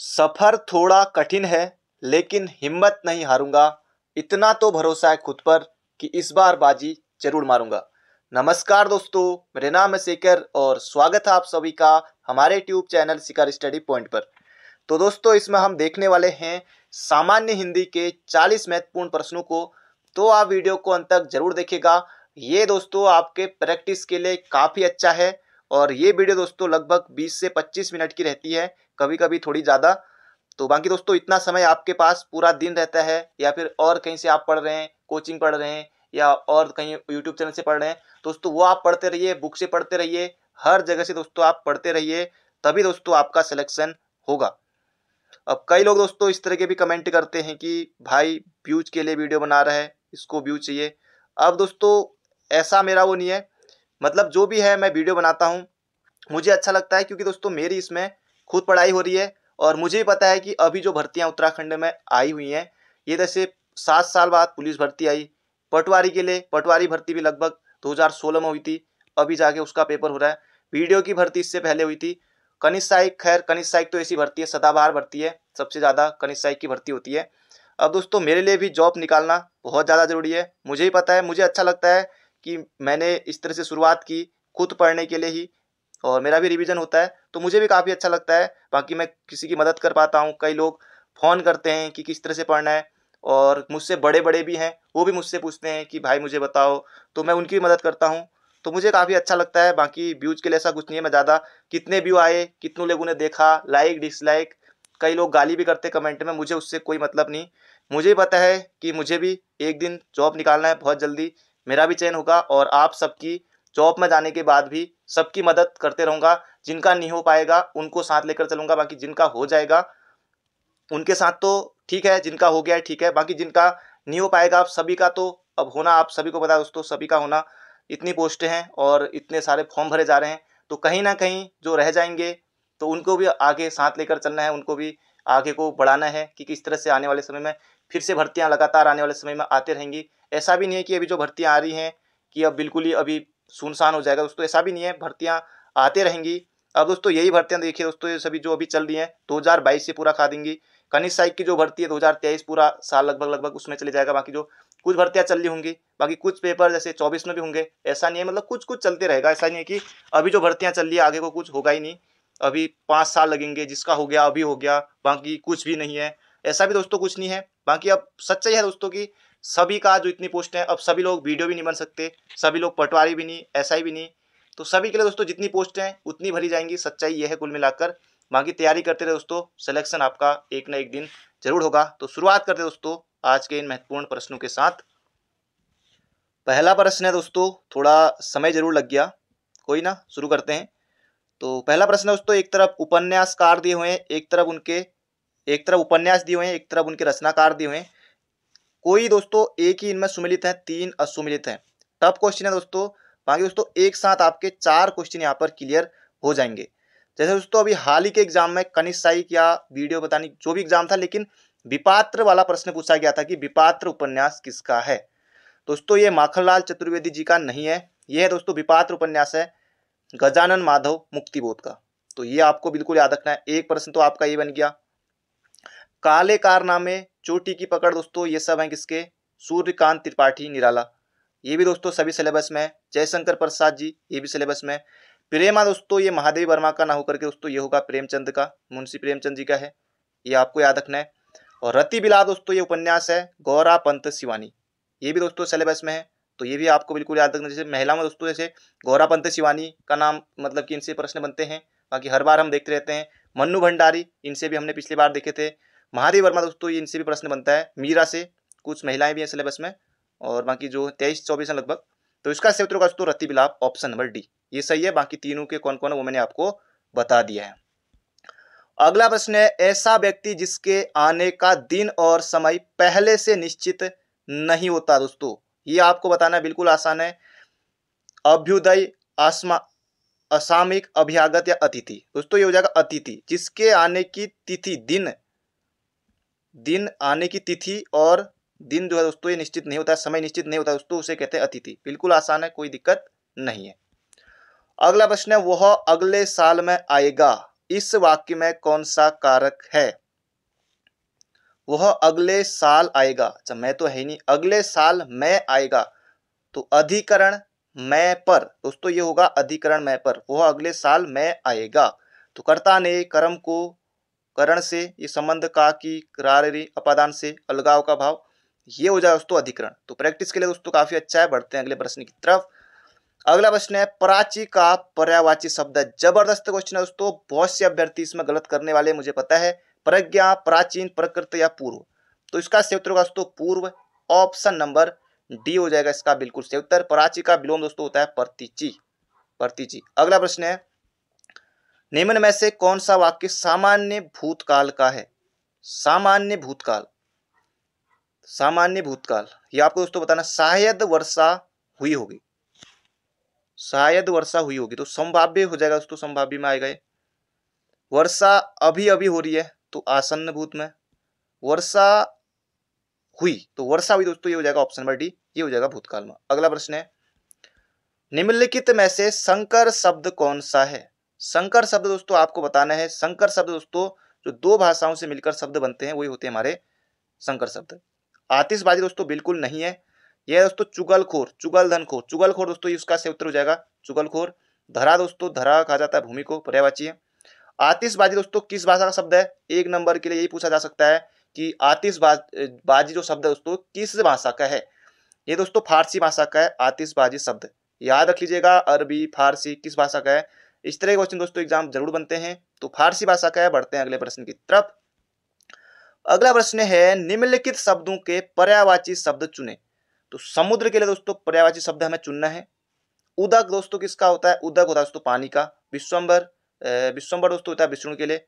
सफ़र थोड़ा कठिन है लेकिन हिम्मत नहीं हारूंगा इतना तो भरोसा है खुद पर कि इस बार बाजी जरूर मारूंगा नमस्कार दोस्तों मेरे नाम है शेखर और स्वागत है आप सभी का हमारे tube channel Shikar study point पर तो दोस्तों इसमें हम देखने वाले हैं सामान्य हिंदी के 40 महत्वपूर्ण प्रश्नों को तो आप वीडियो को अंत तक जरूर देखेगा ये दोस्तों आपके प्रैक्टिस के लिए काफ़ी अच्छा है और ये वीडियो दोस्तों लगभग 20 से 25 मिनट की रहती है कभी कभी थोड़ी ज़्यादा तो बाकी दोस्तों इतना समय आपके पास पूरा दिन रहता है या फिर और कहीं से आप पढ़ रहे हैं कोचिंग पढ़ रहे हैं या और कहीं यूट्यूब चैनल से पढ़ रहे हैं दोस्तों वो आप पढ़ते रहिए बुक से पढ़ते रहिए हर जगह से दोस्तों आप पढ़ते रहिए तभी दोस्तों आपका सिलेक्शन होगा अब कई लोग दोस्तों इस तरह के भी कमेंट करते हैं कि भाई व्यूज के लिए वीडियो बना रहा है इसको व्यू चाहिए अब दोस्तों ऐसा मेरा वो नहीं है मतलब जो भी है मैं वीडियो बनाता हूँ मुझे अच्छा लगता है क्योंकि दोस्तों मेरी इसमें खुद पढ़ाई हो रही है और मुझे भी पता है कि अभी जो भर्तियाँ उत्तराखंड में आई हुई हैं ये जैसे तो सात साल बाद पुलिस भर्ती आई पटवारी के लिए पटवारी भर्ती भी लगभग 2016 में हुई थी अभी जाके उसका पेपर हो रहा है वीडियो की भर्ती इससे पहले हुई थी कनिष्ठ सहायक खैर कनिष्ठ सहायक तो ऐसी भर्ती है सदाबहार भर्ती है सबसे ज़्यादा कनिष्ठ सहायक की भर्ती होती है अब दोस्तों मेरे लिए भी जॉब निकालना बहुत ज़्यादा ज़रूरी है मुझे ही पता है मुझे अच्छा लगता है कि मैंने इस तरह से शुरुआत की खुद पढ़ने के लिए ही और मेरा भी रिवीजन होता है तो मुझे भी काफ़ी अच्छा लगता है बाकी मैं किसी की मदद कर पाता हूँ कई लोग फ़ोन करते हैं कि किस तरह से पढ़ना है और मुझसे बड़े बड़े भी हैं वो भी मुझसे पूछते हैं कि भाई मुझे बताओ तो मैं उनकी भी मदद करता हूँ तो मुझे काफ़ी अच्छा लगता है बाकी व्यूज़ के लिए ऐसा कुछ नहीं है मैं ज़्यादा कितने व्यू आए कितने लोगों ने देखा लाइक डिसलाइक कई लोग गाली भी करते कमेंट में मुझे उससे कोई मतलब नहीं मुझे पता है कि मुझे भी एक दिन जॉब निकालना है बहुत जल्दी मेरा भी चयन होगा और आप सबकी जॉब में जाने के बाद भी सबकी मदद करते रहूँगा जिनका नहीं हो पाएगा उनको साथ लेकर चलूँगा बाकी जिनका हो जाएगा उनके साथ तो ठीक है जिनका हो गया है ठीक है बाकी जिनका नहीं हो पाएगा आप सभी का तो अब होना आप सभी को पता दोस्तों सभी का होना इतनी पोस्टें हैं और इतने सारे फॉर्म भरे जा रहे हैं तो कहीं ना कहीं जो रह जाएंगे तो उनको भी आगे साथ लेकर चलना है उनको भी आगे को बढ़ाना है कि किस तरह से आने वाले समय में फिर से भर्तियाँ लगातार आने वाले समय में आते रहेंगी ऐसा भी नहीं है कि अभी जो भर्तियाँ आ रही हैं कि अब बिल्कुल ही अभी सुनसान हो जाएगा दोस्तों ऐसा भी नहीं है भर्तियाँ आते रहेंगी अब दोस्तों यही भर्तियाँ देखिए दोस्तों ये सभी जो अभी चल रही हैं दो से पूरा खा देंगी कनिष्ठ साइक की जो भर्ती है दो पूरा साल लगभग लगभग उसमें चले जाएगा बाकी जो कुछ भर्तियाँ चल रही होंगी बाकी कुछ पेपर जैसे चौबीस में भी होंगे ऐसा नहीं है मतलब कुछ कुछ चलते रहेगा ऐसा नहीं है कि अभी जो भर्तियाँ चल रही है आगे को कुछ होगा ही नहीं अभी पाँच साल लगेंगे जिसका हो गया अभी हो गया बाकी कुछ भी नहीं है ऐसा भी दोस्तों कुछ नहीं है बाकी अब सच्चाई है दोस्तों की सभी का जो इतनी पोस्ट है अब सभी लोग वीडियो भी नहीं बन सकते सभी लोग पटवारी भी नहीं ऐसा भी नहीं तो सभी के लिए दोस्तों जितनी पोस्ट हैं उतनी भरी जाएंगी सच्चाई ये है कुल मिलाकर बाकी तैयारी करते रहे दोस्तों सिलेक्शन आपका एक ना एक दिन जरूर होगा तो शुरुआत करते दोस्तों आज के इन महत्वपूर्ण प्रश्नों के साथ पहला प्रश्न है दोस्तों थोड़ा समय जरूर लग गया कोई ना शुरू करते हैं तो पहला प्रश्न है दोस्तों एक तरफ उपन्यासकार दिए हुए हैं एक तरफ उनके एक तरफ उपन्यास दिए हुए हैं एक तरफ उनके रचनाकार दिए हुए हैं कोई दोस्तों एक ही इनमें सुमिलित है तीन असुमिलित है टफ क्वेश्चन है दोस्तों बाकी दोस्तों एक साथ आपके चार क्वेश्चन यहाँ पर क्लियर हो जाएंगे जैसे दोस्तों अभी हाल ही के एग्जाम में कनिष्ठाई या वीडियो बताने जो भी एग्जाम था लेकिन विपात्र वाला प्रश्न पूछा गया था कि विपात्र उपन्यास किसका है दोस्तों ये माखनलाल चतुर्वेदी जी का नहीं है ये है दोस्तों विपात्र उपन्यास है गजानन माधव मुक्तिबोध का तो ये आपको बिल्कुल याद रखना है एक प्रश्न तो आपका ये बन गया काले कारनामे चोटी की पकड़ दोस्तों ये सब हैं किसके सूर्यकांत त्रिपाठी निराला ये भी दोस्तों सभी सिलेबस में है जयशंकर प्रसाद जी ये भी सिलेबस में प्रेमा दोस्तों ये महादेव वर्मा का ना होकर के दोस्तों ये होगा प्रेमचंद का मुंशी प्रेमचंद जी का है ये आपको याद रखना है और रति बिला दोस्तों ये उपन्यास है गौरा पंत शिवानी ये भी दोस्तों सिलेबस में है तो ये भी आपको बिल्कुल याद रखना जैसे महिला में दोस्तों जैसे गौरा पंत शिवानी का नाम मतलब कि इनसे प्रश्न बनते हैं बाकी हर बार हम देखते रहते हैं मन्नू भंडारी इनसे भी हमने पिछली बार देखे थे महादेव वर्मा दोस्तों ये इनसे भी प्रश्न बनता है मीरा से कुछ महिलाएं भी हैं सिलेबस में और बाकी जो तेईस चौबीस है लगभग तो इसका सेवत्र का दोस्तों रत्ती बिलाप ऑप्शन नंबर डी ये सही है बाकी तीनों के कौन कौन है वो मैंने आपको बता दिया है अगला प्रश्न है ऐसा व्यक्ति जिसके आने का दिन और समय पहले से निश्चित नहीं होता दोस्तों ये आपको बताना बिल्कुल आसान है अभ्युदय आसमा असामिक अभ्यागत या अतिथि दोस्तों ये हो जाएगा अतिथि जिसके आने की तिथि दिन दिन आने की तिथि और दिन जो है दोस्तों ये निश्चित नहीं होता समय निश्चित नहीं होता दोस्तों उसे कहते हैं अतिथि बिल्कुल आसान है कोई दिक्कत नहीं है अगला प्रश्न है वह अगले साल में आएगा इस वाक्य में कौन सा कारक है वह अगले साल आएगा अच्छा मैं तो है नहीं अगले साल मैं आएगा तो अधिकरण मैं पर दोस्तों ये होगा अधिकरण मैं पर वह अगले साल मैं आएगा तो कर्ता ने कर्म को करण से ये संबंध का कि करारी अपादान से अलगाव का भाव ये हो जाए दोस्तों अधिकरण तो प्रैक्टिस के लिए दोस्तों काफी अच्छा है बढ़ते हैं अगले प्रश्न की तरफ अगला प्रश्न है प्राची का पर्यावाची शब्द जबरदस्त क्वेश्चन है दोस्तों बहुत से अभ्यर्थी इसमें गलत करने वाले मुझे पता है प्रज्ञा प्राचीन प्रकृत या पूर्व तो इसका सेवत्र उत्तर होगा दोस्तों पूर्व ऑप्शन नंबर डी हो जाएगा इसका बिल्कुल सही उत्तर प्राची का विलोम दोस्तों होता है प्रतिची प्रतिची अगला प्रश्न है निम्न में से कौन सा वाक्य सामान्य भूतकाल का है सामान्य भूतकाल सामान्य भूतकाल ये आपको दोस्तों बताना शायद वर्षा हुई होगी शायद वर्षा हुई होगी तो संभाव्य हो जाएगा दोस्तों संभाव्य में आएगा वर्षा अभी अभी हो रही है तो आसन्न भूत में वर्षा हुई तो वर्षा हुई दोस्तों ये हो जाएगा ऑप्शन नंबर डी ये हो जाएगा भूतकाल में अगला प्रश्न है निम्नलिखित में से संकर शब्द कौन सा है संकर शब्द दोस्तों आपको बताना है संकर शब्द दोस्तों जो दो भाषाओं से मिलकर शब्द बनते हैं वही होते हैं हमारे संकर शब्द आतिशबाजी दोस्तों बिल्कुल नहीं है यह दोस्तों चुगलखोर धनखोर चुगलखोर दोस्तों ये उसका से उत्तर हो जाएगा चुगलखोर धरा दोस्तों धरा कहा जाता है भूमि को पर्यावाची है आतिशबाजी दोस्तों किस भाषा का शब्द है एक नंबर के लिए यही पूछा जा सकता है कि आतिशबाजी जो शब्द है दोस्तों किस भाषा का है ये दोस्तों फारसी भाषा का है आतिशबाजी शब्द याद रख लीजिएगा अरबी फारसी किस भाषा का है इस तरह के क्वेश्चन दोस्तों एग्जाम जरूर बनते हैं तो फारसी भाषा का है बढ़ते हैं अगले प्रश्न की तरफ अगला प्रश्न है निम्नलिखित शब्दों के पर्यावाची शब्द चुने तो समुद्र के लिए दोस्तों पर्यावाची शब्द हमें चुनना है उदक दोस्तों किसका होता है उदक होता है दोस्तों पानी का विश्वम्बर विश्वम्बर दोस्तों होता है विष्णु के लिए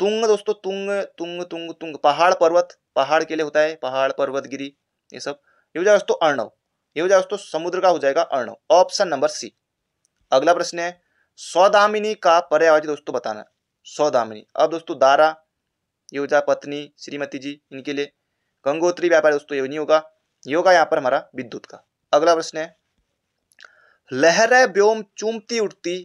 तुंग दोस्तों तुंग तुंग तुंग तुंग पहाड़ पर्वत पहाड़ के लिए होता है पहाड़ पर्वत गिरी ये सब ये हो जाएगा दोस्तों अर्णव ये हो जाएगा दोस्तों समुद्र का हो जाएगा अर्णव ऑप्शन नंबर सी अगला प्रश्न है सौदामिनी का पर्यायवाची दोस्तों बताना सौदामिनी अब दोस्तों दारा ये पत्नी श्रीमती जी इनके लिए गंगोत्री व्यापार दोस्तों ये नहीं होगा ये होगा यहाँ पर हमारा विद्युत का अगला प्रश्न है लहरें व्योम चूमती उठती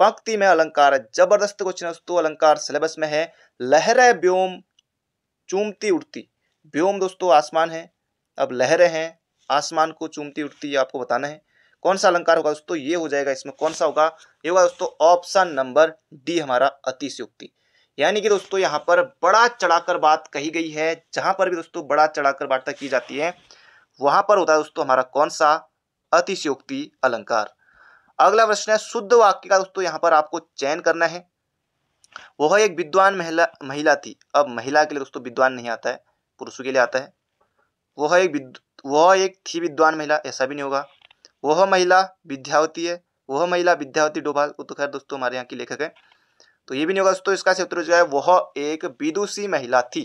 पंक्ति में अलंकार जबरदस्त क्वेश्चन दोस्तों अलंकार सिलेबस में है लहरें व्योम चूमती उठती व्योम दोस्तों आसमान है अब लहरें हैं आसमान को चूमती उठती आपको बताना है कौन सा अलंकार होगा दोस्तों ये हो जाएगा इसमें कौन सा होगा ये होगा दोस्तों ऑप्शन नंबर डी हमारा अतिशयोक्ति यानी कि दोस्तों यहाँ पर बड़ा चढ़ाकर बात कही गई है जहां पर भी दोस्तों बड़ा चढ़ाकर वार्ता की जाती है वहां पर होता है दोस्तों हमारा कौन सा अतिशयोक्ति अलंकार अगला प्रश्न है शुद्ध वाक्य का दोस्तों यहाँ पर आपको चयन करना है वह एक विद्वान महिला महिला थी अब महिला के लिए दोस्तों विद्वान नहीं आता है पुरुषों के लिए आता है वह एक वह एक थी विद्वान महिला ऐसा भी नहीं होगा वह महिला विद्यावती है वह महिला विद्यावती डोभाल वो तो खैर दोस्तों हमारे यहाँ की लेखक है तो ये भी नहीं होगा दोस्तों इसका उत्तर जो है वह एक विदुषी महिला थी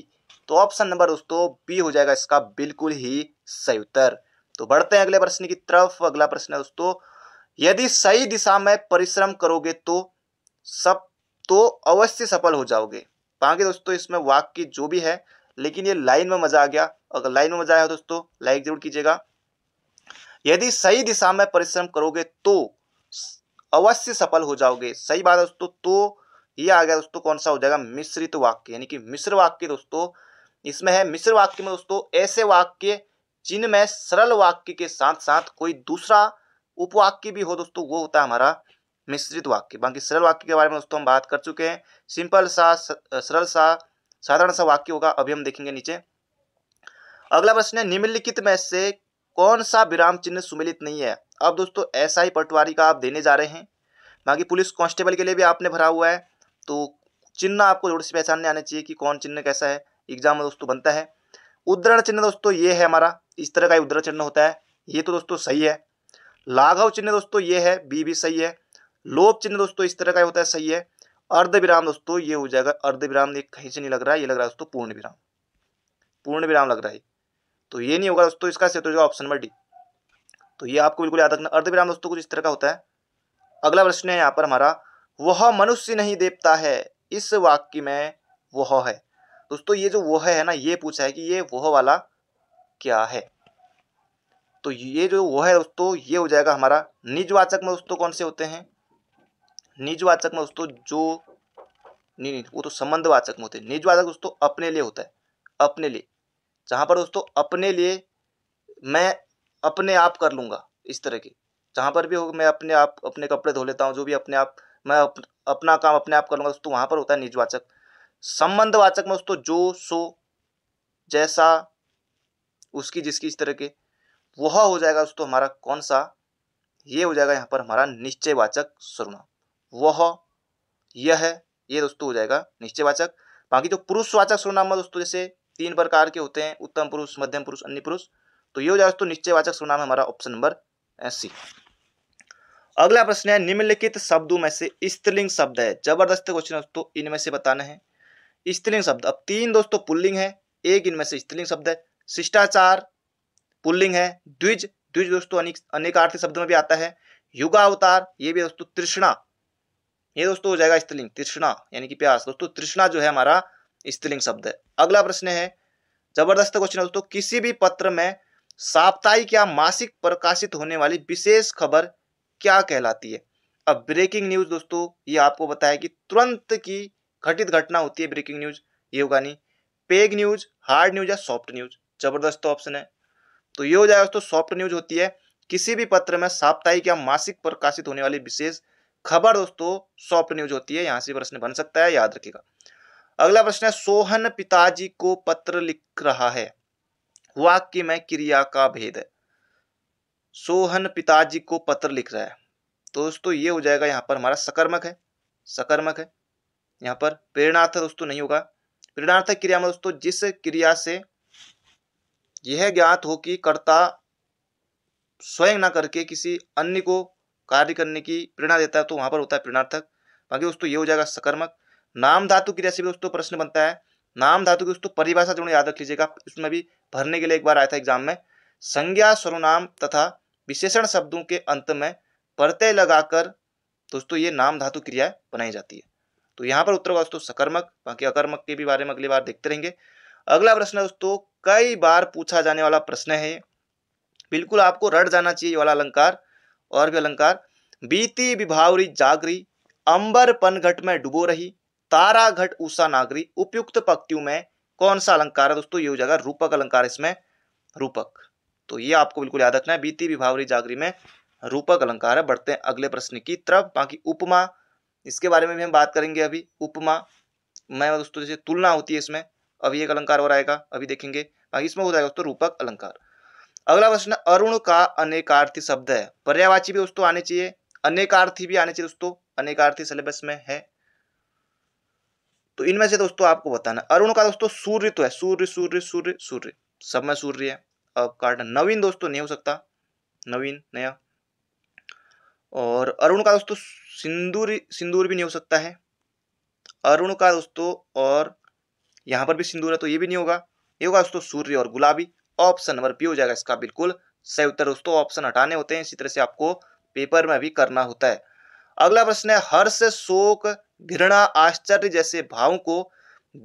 तो ऑप्शन नंबर दोस्तों बी हो जाएगा इसका बिल्कुल ही सही उत्तर तो बढ़ते हैं अगले प्रश्न की तरफ अगला प्रश्न है दोस्तों यदि सही दिशा में परिश्रम करोगे तो सब तो अवश्य सफल हो जाओगे बाकी दोस्तों इसमें वाक्य जो भी है लेकिन ये लाइन में मजा आ गया अगर लाइन में मजा आया दोस्तों लाइक जरूर कीजिएगा यदि सही दिशा में परिश्रम करोगे तो अवश्य सफल हो जाओगे सही बात है दोस्तों तो ये आ गया दोस्तों कौन सा हो जाएगा मिश्रित वाक्य यानी कि मिश्र वाक्य दोस्तों इसमें है मिश्र वाक्य में दोस्तों ऐसे वाक्य जिनमें सरल वाक्य के साथ साथ कोई दूसरा उपवाक्य भी हो दोस्तों वो होता है हमारा मिश्रित वाक्य बाकी सरल वाक्य के बारे में दोस्तों हम बात कर चुके हैं सिंपल सा सरल सा साधारण सा वाक्य होगा अभी हम देखेंगे नीचे अगला प्रश्न है निम्नलिखित में से कौन सा विराम चिन्ह सुमिलित नहीं है अब दोस्तों ऐसा ही पटवारी का आप देने जा रहे हैं बाकी पुलिस कांस्टेबल के लिए भी आपने भरा हुआ है तो चिन्ह आपको जोड़ से पहचानने आने चाहिए कि कौन चिन्ह कैसा है एग्जाम में दोस्तों बनता है उद्धरण चिन्ह दोस्तों ये है हमारा इस तरह का उद्धरण चिन्ह होता है ये तो दोस्तों सही है लाघव चिन्ह दोस्तों ये है बी भी सही है लोभ चिन्ह दोस्तों इस तरह का होता है सही है अर्ध विराम दोस्तों ये हो जाएगा अर्ध विराम कहीं से नहीं लग रहा है ये लग रहा है दोस्तों पूर्ण विराम पूर्ण विराम लग रहा है तो ये नहीं होगा दोस्तों तो इसका सही होगा ऑप्शन नंबर डी तो ये आपको बिल्कुल याद रखना अर्ध विराम दोस्तों कुछ इस तरह का होता है अगला प्रश्न है यहाँ पर हमारा वह मनुष्य नहीं देवता है इस वाक्य में वह है दोस्तों ये जो वह है ना ये पूछा है कि ये वह वाला क्या है तो ये जो वह है दोस्तों ये हो जाएगा हमारा निजवाचक में दोस्तों कौन से होते हैं निजवाचक में दोस्तों जो नहीं नहीं वो तो संबंधवाचक में होते हैं निजवाचक दोस्तों अपने लिए होता है अपने लिए जहाँ पर दोस्तों अपने लिए मैं अपने आप कर लूँगा इस तरह की जहाँ पर भी हो मैं अपने आप अपने कपड़े धो लेता हूँ जो भी अपने आप मैं अप, अपना काम अपने आप कर लूँगा दोस्तों वहाँ पर होता है निजवाचक संबंधवाचक में दोस्तों जो सो जैसा उसकी जिसकी इस तरह के वह हो जाएगा दोस्तों हमारा कौन सा ये हो जाएगा यहाँ पर हमारा निश्चयवाचक सर्वनाम वह यह है ये दोस्तों हो जाएगा निश्चयवाचक बाकी जो पुरुषवाचक सर्वनाम दोस्तों जैसे तीन प्रकार के होते हैं उत्तम पुरुष मध्यम पुरुष अन्य पुरुष तो ये हो जाए दोस्तों निश्चयवाचक सुनाम हमारा ऑप्शन नंबर सी अगला प्रश्न है निम्नलिखित शब्दों में से स्त्रीलिंग शब्द है जबरदस्त क्वेश्चन दोस्तों इनमें से बताना है स्त्रीलिंग शब्द अब तीन दोस्तों पुल्लिंग है एक इनमें से स्त्रीलिंग शब्द है शिष्टाचार पुल्लिंग है द्विज द्विज दोस्तों अनेक अनेकार्थी शब्द में भी आता है युगावतार ये भी दोस्तों तृष्णा ये दोस्तों हो जाएगा स्त्रीलिंग तृष्णा यानी कि प्यास दोस्तों तृष्णा जो है हमारा स्त्रीलिंग शब्द है अगला प्रश्न है जबरदस्त क्वेश्चन है दोस्तों किसी भी पत्र में साप्ताहिक या मासिक प्रकाशित होने वाली विशेष खबर क्या कहलाती है अब ब्रेकिंग न्यूज दोस्तों ये आपको बताया कि तुरंत की घटित घटना होती है ब्रेकिंग न्यूज ये होगा नहीं पेग न्यूज हार्ड न्यूज या सॉफ्ट न्यूज जबरदस्त ऑप्शन है तो ये हो जाएगा दोस्तों सॉफ्ट न्यूज होती है किसी भी पत्र में साप्ताहिक या मासिक प्रकाशित होने वाली विशेष खबर दोस्तों सॉफ्ट न्यूज होती है यहाँ से प्रश्न बन सकता है याद रखिएगा अगला प्रश्न है सोहन पिताजी को पत्र लिख रहा है वाक्य में क्रिया का भेद है सोहन पिताजी को पत्र लिख रहा है तो दोस्तों ये हो जाएगा यहाँ पर हमारा सकर्मक है सकर्मक है यहाँ पर प्रेरणार्थ दोस्तों नहीं होगा प्रेरणार्थ क्रिया में दोस्तों जिस क्रिया से यह ज्ञात हो कि कर्ता स्वयं ना करके किसी अन्य को कार्य करने की प्रेरणा देता है तो वहां पर होता है प्रेरणार्थक बाकी दोस्तों ये हो जाएगा सकर्मक नाम धातु क्रिया से भी दोस्तों प्रश्न बनता है नाम धातु की दोस्तों परिभाषा जरूर याद रख लीजिएगा उसमें भी भरने के लिए एक बार आया था एग्जाम में संज्ञा सर्वनाम तथा विशेषण शब्दों के अंत में परतय लगाकर दोस्तों ये नाम धातु क्रिया बनाई जाती है तो यहाँ पर उत्तर होगा दोस्तों सकर्मक बाकी अकर्मक के भी बारे में अगली बार देखते रहेंगे अगला प्रश्न दोस्तों कई बार पूछा जाने वाला प्रश्न है बिल्कुल आपको रट जाना चाहिए ये वाला अलंकार और भी अलंकार बीती विभावरी जागरी अंबर पनघट में डुबो रही सारा घट ऊषा नागरी उपयुक्त पक्तियों में कौन सा अलंकार है दोस्तों ये हो जाएगा रूपक अलंकार इसमें रूपक तो ये आपको बिल्कुल याद रखना है बीती विभावरी जागरी में रूपक अलंकार है बढ़ते हैं अगले प्रश्न की तरफ बाकी उपमा इसके बारे में भी हम बात करेंगे अभी उपमा मैं दोस्तों जैसे तुलना होती है इसमें अभी एक अलंकार और आएगा अभी देखेंगे बाकी इसमें हो जाएगा दोस्तों रूपक अलंकार अगला प्रश्न अरुण का अनेकार्थी शब्द है पर्यावाची भी दोस्तों आने चाहिए अनेकार्थी भी आने चाहिए दोस्तों अनेकार्थी सिलेबस में है तो इनमें से दोस्तों आपको बताना अरुण का दोस्तों सूर्य तो है सूर्य सूर्य सूर्य सूर्य सब में सूर्य है अब कार्ड नवीन दोस्तों नहीं हो सकता नवीन नया और अरुण का दोस्तों सिंदूर सिंदूर भी नहीं हो सकता है अरुण का दोस्तों और यहाँ पर भी सिंदूर है तो ये भी नहीं होगा ये होगा दोस्तों सूर्य और गुलाबी ऑप्शन नंबर बी हो जाएगा इसका बिल्कुल सही उत्तर दोस्तों ऑप्शन हटाने होते हैं इसी तरह से आपको पेपर में भी करना होता है अगला प्रश्न है हर्ष शोक घृणा आश्चर्य जैसे भावों को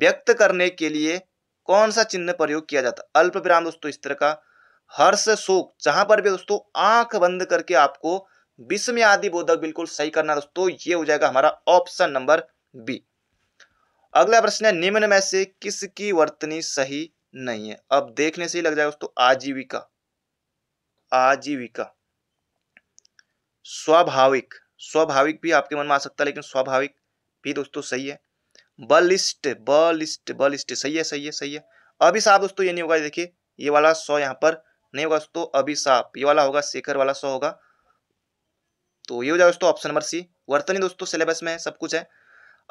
व्यक्त करने के लिए कौन सा चिन्ह प्रयोग किया जाता अल्प विराम दोस्तों इस तरह का हर्ष शोक जहां पर भी दोस्तों आंख बंद करके आपको विस्मय आदि बोधक बिल्कुल सही करना दोस्तों ये हो जाएगा हमारा ऑप्शन नंबर बी अगला प्रश्न है निम्न में से किसकी वर्तनी सही नहीं है अब देखने से ही लग जाएगा दोस्तों आजीविका आजीविका स्वाभाविक स्वाभाविक भी आपके मन में आ सकता है लेकिन स्वाभाविक भी दोस्तों सही है बलिस्ट बलिस्ट बलिस्ट सही है सही है सही है अभिशाप दोस्तों ये नहीं होगा देखिए ये वाला सौ यहाँ पर नहीं होगा दोस्तों अभिशाप ये वाला होगा शेखर वाला सौ होगा तो ये हो जाएगा दोस्तों ऑप्शन नंबर सी वर्तनी दोस्तों सिलेबस में है सब कुछ है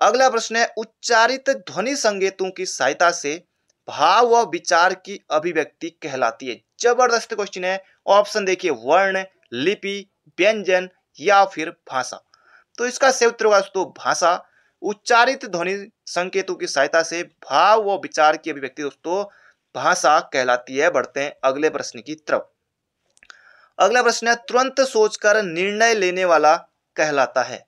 अगला प्रश्न है उच्चारित ध्वनि संगेतों की सहायता से भाव व विचार की अभिव्यक्ति कहलाती है जबरदस्त क्वेश्चन है ऑप्शन देखिए वर्ण लिपि व्यंजन या फिर भाषा तो इसका सही उत्तर होगा दोस्तों भाषा उच्चारित ध्वनि संकेतों की सहायता से भाव व विचार की अभिव्यक्ति दोस्तों भाषा कहलाती है बढ़ते हैं अगले प्रश्न की तरफ अगला प्रश्न है तुरंत सोचकर निर्णय लेने वाला कहलाता है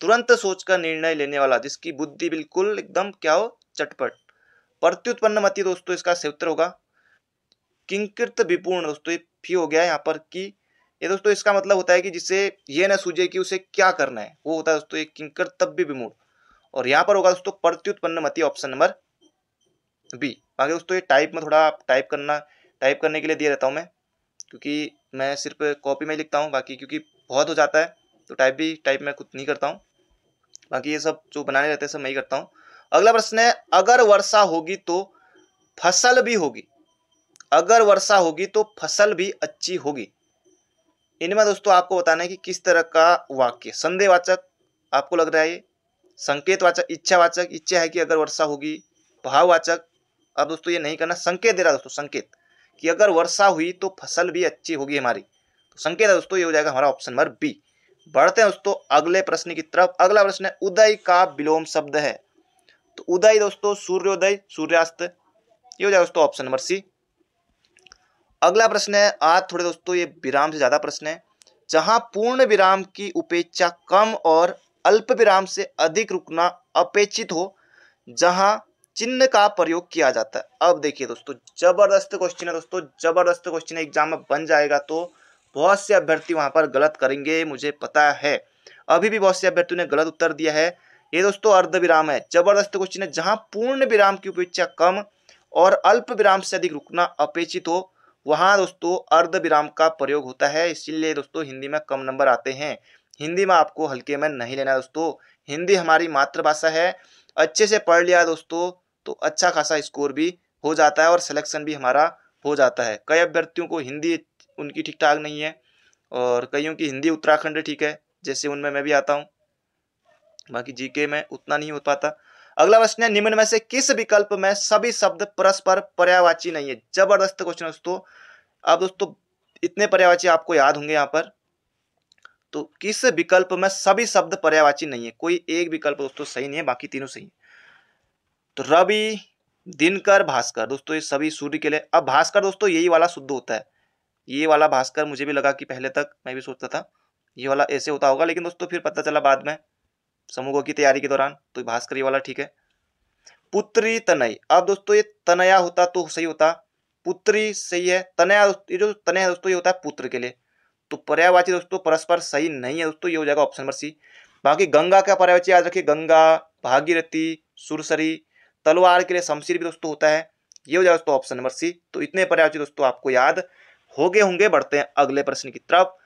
तुरंत सोचकर निर्णय लेने वाला जिसकी बुद्धि बिल्कुल एकदम क्या हो चटपट प्रत्युत्पन्न मती दोस्तों इसका सेवत्र होगा किंकृत विपूर्ण दोस्तों ये फी हो गया यहाँ पर कि ये दोस्तों इसका मतलब होता है कि जिसे ये ना सूझे कि उसे क्या करना है वो होता है दोस्तों एक किंकर तब भी विमूढ़ और यहाँ पर होगा दोस्तों प्रत्युत्पन्न मती ऑप्शन नंबर बी बाकी दोस्तों ये टाइप में थोड़ा टाइप करना टाइप करने के लिए दिया रहता हूँ मैं क्योंकि मैं सिर्फ कॉपी में लिखता हूँ बाकी क्योंकि बहुत हो जाता है तो टाइप भी टाइप में खुद नहीं करता हूँ बाकी ये सब जो बनाने रहते हैं सब मैं ही करता हूँ अगला प्रश्न है अगर वर्षा होगी तो फसल भी होगी अगर वर्षा होगी तो फसल भी अच्छी होगी इनमें दोस्तों आपको बताना है कि किस तरह का वाक्य संदेहवाचक आपको लग रहा है ये संकेतवाचक इच्छावाचक इच्छा है कि अगर वर्षा होगी भाववाचक अब दोस्तों ये नहीं करना संकेत दे रहा दोस्तों संकेत कि अगर वर्षा हुई तो फसल भी अच्छी होगी हमारी तो संकेत है दोस्तों ये हो जाएगा हमारा ऑप्शन नंबर बी बढ़ते हैं दोस्तों अगले प्रश्न की तरफ अगला प्रश्न है उदय का विलोम शब्द है तो उदय दोस्तों सूर्योदय सूर्यास्त ये हो जाएगा दोस्तों ऑप्शन नंबर सी अगला प्रश्न है आज थोड़े दोस्तों ये विराम से ज़्यादा प्रश्न है जहाँ पूर्ण विराम की उपेक्षा कम और अल्प विराम से अधिक रुकना अपेक्षित हो जहाँ चिन्ह का प्रयोग किया जाता है अब देखिए दोस्तों जबरदस्त क्वेश्चन है दोस्तों जबरदस्त क्वेश्चन एग्जाम में बन जाएगा तो बहुत से अभ्यर्थी वहाँ पर गलत करेंगे मुझे पता है अभी भी बहुत से अभ्यर्थियों ने गलत उत्तर दिया है ये दोस्तों अर्ध विराम है जबरदस्त क्वेश्चन है जहाँ पूर्ण विराम की उपेक्षा कम और अल्प विराम से अधिक रुकना अपेक्षित हो वहाँ दोस्तों अर्ध विराम का प्रयोग होता है इसीलिए दोस्तों हिंदी में कम नंबर आते हैं हिंदी में आपको हल्के में नहीं लेना दोस्तों हिंदी हमारी मातृभाषा है अच्छे से पढ़ लिया दोस्तों तो अच्छा खासा स्कोर भी हो जाता है और सिलेक्शन भी हमारा हो जाता है कई अभ्यर्थियों को हिंदी उनकी ठीक ठाक नहीं है और कईयों की हिंदी उत्तराखंड ठीक है जैसे उनमें मैं भी आता हूँ बाकी जीके में उतना नहीं हो पाता अगला प्रश्न है निम्न में से किस विकल्प में सभी शब्द परस्पर पर्यावाची नहीं है जबरदस्त क्वेश्चन दोस्तों अब दोस्तों इतने पर्यावाची आपको याद होंगे यहाँ पर तो किस विकल्प में सभी शब्द पर्यावाची नहीं है कोई एक विकल्प दोस्तों सही नहीं है बाकी तीनों सही है तो रवि दिनकर भास्कर दोस्तों ये सभी सूर्य के लिए अब भास्कर दोस्तों यही वाला शुद्ध होता है ये वाला भास्कर मुझे भी लगा कि पहले तक मैं भी सोचता था ये वाला ऐसे होता होगा लेकिन दोस्तों फिर पता चला बाद में समूहों की तैयारी के दौरान तो भास्कर वाला ठीक है पुत्री तनय अब दोस्तों ये तनया होता तो सही होता पुत्री सही है तनया ये जो तनय है दोस्तों ये होता है पुत्र के लिए तो पर्यावाची दोस्तों परस्पर सही नहीं है दोस्तों ये हो जाएगा ऑप्शन नंबर सी बाकी गंगा का पर्यावाची याद रखिए गंगा भागीरथी सुरसरी तलवार के लिए शमशीर भी दोस्तों होता है ये हो जाएगा दोस्तों ऑप्शन नंबर सी तो इतने पर्यावाची दोस्तों आपको याद हो गए होंगे बढ़ते हैं अगले प्रश्न की तरफ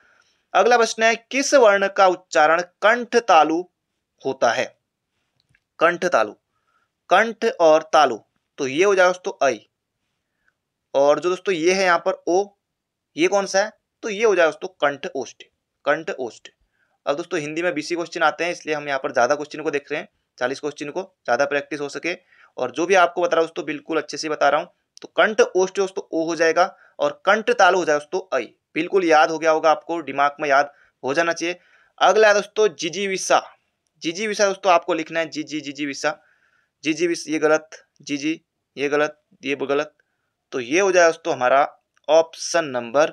अगला प्रश्न है किस वर्ण का उच्चारण कंठ तालु होता है कंठ तालु कंठ और तालु तो ये हो जाएगा दोस्तों आई और जो दोस्तों ये है यहाँ पर ओ ये कौन सा है तो ये हो जाएगा दोस्तों कंठ ओष्ट कंठ ओष्ट अब दोस्तों हिंदी में बीसी क्वेश्चन आते हैं इसलिए हम यहाँ पर ज़्यादा क्वेश्चन को देख रहे हैं चालीस क्वेश्चन को ज़्यादा प्रैक्टिस हो सके और जो भी आपको बता रहा हूं दोस्तों बिल्कुल अच्छे से बता रहा हूं तो कंठ ओष्ट दोस्तों ओ हो जाएगा और कंठ ताल हो जाएगा दोस्तों आई बिल्कुल याद हो गया होगा आपको दिमाग में याद हो जाना चाहिए अगला दोस्तों जिजीविसा जी जी विशा दोस्तों आपको लिखना है जी जी जी जी विशा जी जी विश ये गलत जी जी ये गलत ये गलत तो ये हो जाए दोस्तों हमारा ऑप्शन नंबर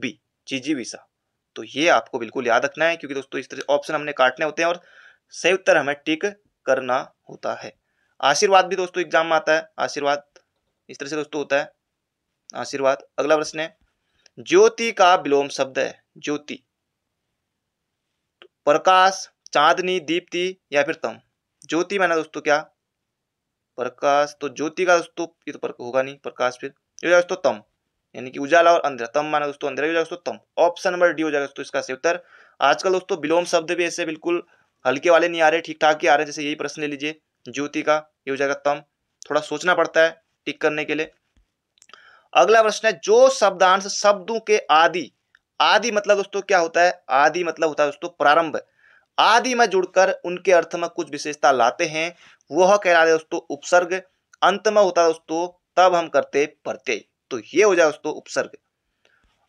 बी जी जी विशा तो ये आपको बिल्कुल याद रखना है क्योंकि दोस्तों इस तरह ऑप्शन हमने काटने होते हैं और सही उत्तर हमें टिक करना होता है आशीर्वाद भी दोस्तों एग्जाम में आता है आशीर्वाद इस तरह से दोस्तों होता है आशीर्वाद अगला प्रश्न है ज्योति का विलोम शब्द है ज्योति तो प्रकाश चांदनी दीप्ति या फिर तम ज्योति माना दोस्तों क्या प्रकाश तो ज्योति का दोस्तों ये तो होगा नहीं प्रकाश फिर ये हो दोस्तों तम यानी कि उजाला और अंधेरा तम माना दोस्तों अंधेरा दोस्तों तम ऑप्शन नंबर डी हो जाएगा दोस्तों इसका सही उत्तर आजकल दोस्तों विलोम शब्द भी ऐसे बिल्कुल हल्के वाले नहीं आ रहे ठीक ठाक ही आ रहे जैसे यही प्रश्न ले लीजिए ज्योति का ये हो जाएगा तम थोड़ा सोचना पड़ता है टिक करने के लिए अगला प्रश्न है जो शब्दांश शब्दों के आदि आदि मतलब दोस्तों क्या होता है आदि मतलब होता है दोस्तों प्रारंभ है। आदि में जुड़कर उनके अर्थ में कुछ विशेषता लाते हैं वह कहला है दोस्तों उपसर्ग अंत में होता है दोस्तों तब हम करते प्रत्यय तो ये हो जाए दोस्तों उपसर्ग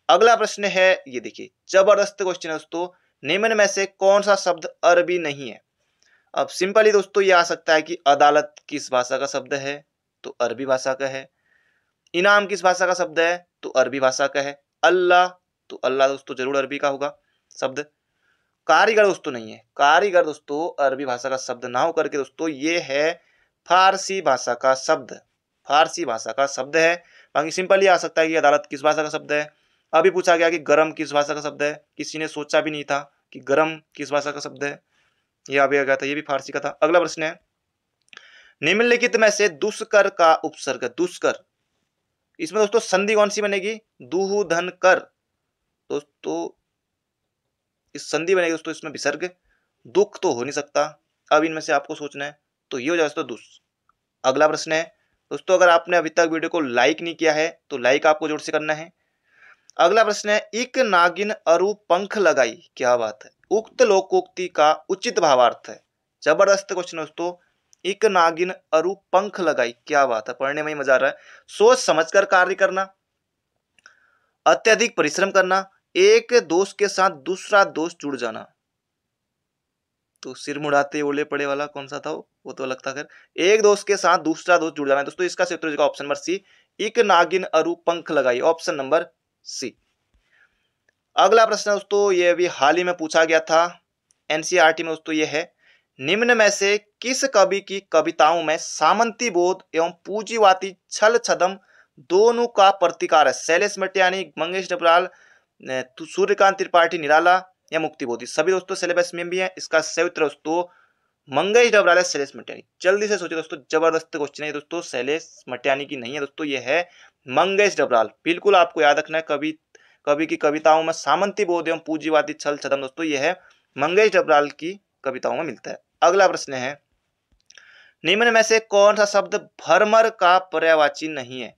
अगला प्रश्न है ये देखिए जबरदस्त क्वेश्चन है दोस्तों निम्न में से कौन सा शब्द अरबी नहीं है अब सिंपली दोस्तों ये आ सकता है कि अदालत किस भाषा का शब्द है तो अरबी भाषा का है इनाम किस भाषा का शब्द है तो अरबी भाषा का है अल्लाह तो अल्लाह दोस्तों जरूर अरबी का होगा शब्द कारीगर दोस्तों नहीं है कारीगर दोस्तों अरबी भाषा का शब्द ना होकर के दोस्तों ये है फारसी भाषा का शब्द फारसी भाषा का शब्द है बाकी सिंपल ही आ सकता है कि अदालत किस भाषा का शब्द है अभी पूछा गया कि गरम किस भाषा का शब्द है किसी ने सोचा भी नहीं था कि गरम किस भाषा का शब्द है यह अभी आ गया था ये भी फारसी का था अगला प्रश्न है निम्नलिखित में से दुष्कर का उपसर्ग दुष्कर इसमें दोस्तों संधि कौन सी बनेगी धन कर दोस्तों इस संधि बनेगी दोस्तों इसमें विसर्ग दुख तो हो नहीं सकता अब इनमें से आपको सोचना है तो ये हो जाए दोस्तों दुष अगला प्रश्न है दोस्तों अगर आपने अभी तक वीडियो को लाइक नहीं किया है तो लाइक आपको जोर से करना है अगला प्रश्न है एक नागिन अरु पंख लगाई क्या बात है उक्त लोकोक्ति का उचित भावार्थ है जबरदस्त क्वेश्चन दोस्तों एक नागिन अरु पंख लगाई क्या बात है पढ़ने में ही मजा आ रहा है सोच समझकर कार्य करना अत्यधिक परिश्रम करना एक दोस्त के साथ दूसरा दोस्त जुड़ जाना तो सिर मुड़ाते ओले पड़े वाला कौन सा था वो वो तो लगता कर एक दोस्त के साथ दूसरा दोस्त जुड़ जाना दोस्तों इसका क्षेत्र होगा ऑप्शन नंबर सी एक नागिन अरु पंख लगाई ऑप्शन नंबर सी अगला प्रश्न दोस्तों ये अभी हाल ही में पूछा गया था एनसीईआरटी में दोस्तों ये है निम्न में से किस कवि की कविताओं में सामंती बोध एवं पूंजीवादी छल छदम दोनों का प्रतिकार है शैलेश मटियानी मंगेश डबराल सूर्यकांत त्रिपाठी निराला या मुक्ति बोधि सभी दोस्तों सिलेबस में भी है इसका सही उत्तर दोस्तों मंगेश डबराला शैलेश मटियानी जल्दी से सोचिए दोस्तों जबरदस्त क्वेश्चन है दोस्तों शैलेश मटियानी की नहीं है दोस्तों ये है मंगेश डबराल बिल्कुल आपको याद रखना है कवि कवि की कविताओं में सामंती बोध एवं पूंजीवादी छल छदम दोस्तों ये है मंगेश डबराल की कविताओं में मिलता है अगला प्रश्न है निम्न में से कौन सा शब्द भरमर का पर्यावाची नहीं है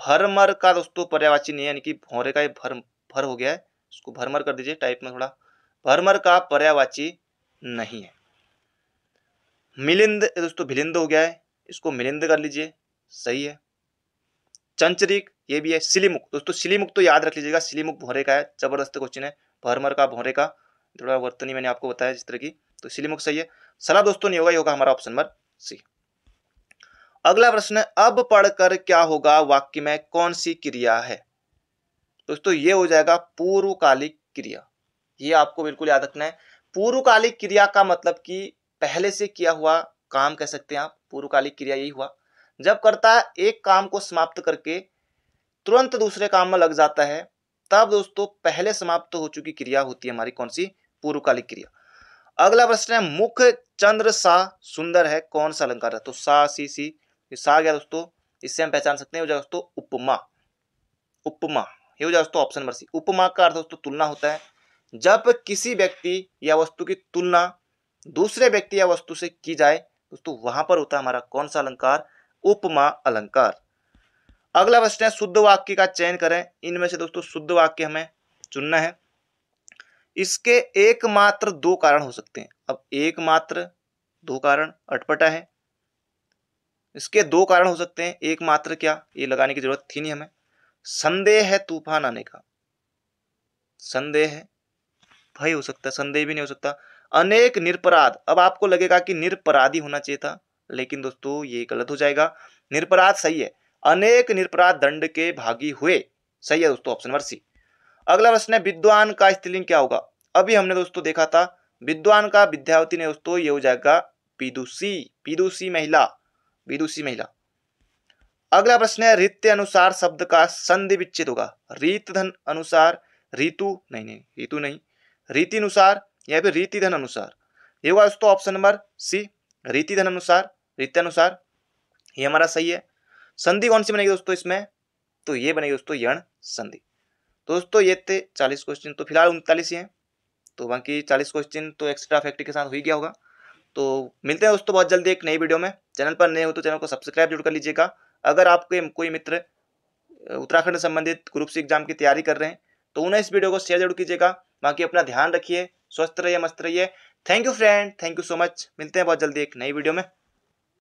भरमर का दोस्तों पर्यावाची नहीं है यानी कि भौरे का भर भर हो गया है उसको भरमर कर दीजिए टाइप में थोड़ा भरमर का पर्यावाची नहीं है मिलिंद दोस्तों भिलिंद हो गया है इसको मिलिंद कर लीजिए सही है चंचरिक ये भी है सिलीमुख दोस्तों सिलीमुख तो याद रख लीजिएगा सिलीमुख भोरे का है जबरदस्त क्वेश्चन है भरमर का भोरे का थोड़ा वर्तनी मैंने आपको बताया जिस तरह की तो सिलीमुख सही है सलाह दोस्तों नहीं होगा ये होगा हमारा ऑप्शन नंबर सी अगला प्रश्न है अब पढ़कर क्या होगा वाक्य में कौन सी क्रिया है दोस्तों ये हो जाएगा पूर्वकालिक क्रिया ये आपको बिल्कुल याद रखना है पूर्वकालिक क्रिया का मतलब कि पहले से किया हुआ काम कह सकते हैं आप पूर्वकालिक क्रिया यही हुआ जब करता एक काम को समाप्त करके तुरंत दूसरे काम में लग जाता है तब दोस्तों पहले समाप्त हो चुकी क्रिया होती है हमारी कौन सी पूर्वकालिक क्रिया अगला प्रश्न है मुख्य चंद्र सा सुंदर है कौन सा अलंकार है तो सा सी सी सा गया दोस्तों इससे हम पहचान सकते हैं दोस्तों उपमा उपमा ये हो जाए दोस्तों ऑप्शन नंबर सी उपमा का अर्थ दोस्तों तुलना होता है जब किसी व्यक्ति या वस्तु की तुलना दूसरे व्यक्ति या वस्तु से की जाए दोस्तों वहां पर होता है हमारा कौन सा अलंकार उपमा अलंकार अगला प्रश्न है शुद्ध वाक्य का चयन करें इनमें से दोस्तों शुद्ध वाक्य हमें चुनना है इसके एकमात्र दो कारण हो सकते हैं अब एकमात्र दो कारण अटपटा है इसके दो कारण हो सकते हैं एकमात्र क्या ये लगाने की जरूरत थी नहीं हमें संदेह है तूफान आने का संदेह है भाई हो सकता है संदेह भी नहीं हो सकता अनेक निरपराध अब आपको लगेगा कि निरपराधी होना चाहिए था लेकिन दोस्तों ये गलत हो जाएगा निरपराध सही है अनेक निरपराध दंड के भागी हुए सही है दोस्तों ऑप्शन नंबर सी अगला प्रश्न है विद्वान का स्त्रीलिंग क्या होगा अभी हमने दोस्तों देखा था विद्वान का विद्यावती ने दोस्तों ये हो जाएगा पीदूसी पीदूसी महिला विदुषी महिला अगला प्रश्न है रित्य अनुसार शब्द का संधि विच्छेद होगा रीत धन अनुसार ऋतु नहीं नहीं ऋतु नहीं रीति अनुसार या फिर रीति धन अनुसार ये होगा दोस्तों ऑप्शन नंबर सी रीति धन अनुसार रित अनुसार ये हमारा सही है संधि कौन सी बनेगी दोस्तों इसमें तो ये बनेगी दोस्तों यण संधि तो दोस्तों ये थे चालीस क्वेश्चन तो फिलहाल उनतालीस ही हैं तो बाकी चालीस क्वेश्चन तो एक्स्ट्रा फैक्ट्री के साथ हो ही गया होगा तो मिलते हैं दोस्तों बहुत जल्दी एक नई वीडियो में चैनल पर नए हो तो चैनल को सब्सक्राइब जरूर कर लीजिएगा अगर आपके कोई मित्र उत्तराखंड संबंधित ग्रुप सी एग्जाम की तैयारी कर रहे हैं तो उन्हें इस वीडियो को शेयर जरूर कीजिएगा बाकी अपना ध्यान रखिए स्वस्थ रहिए मस्त रहिए thank you friend thank you so much मिलते हैं बहुत जल्दी एक नई वीडियो में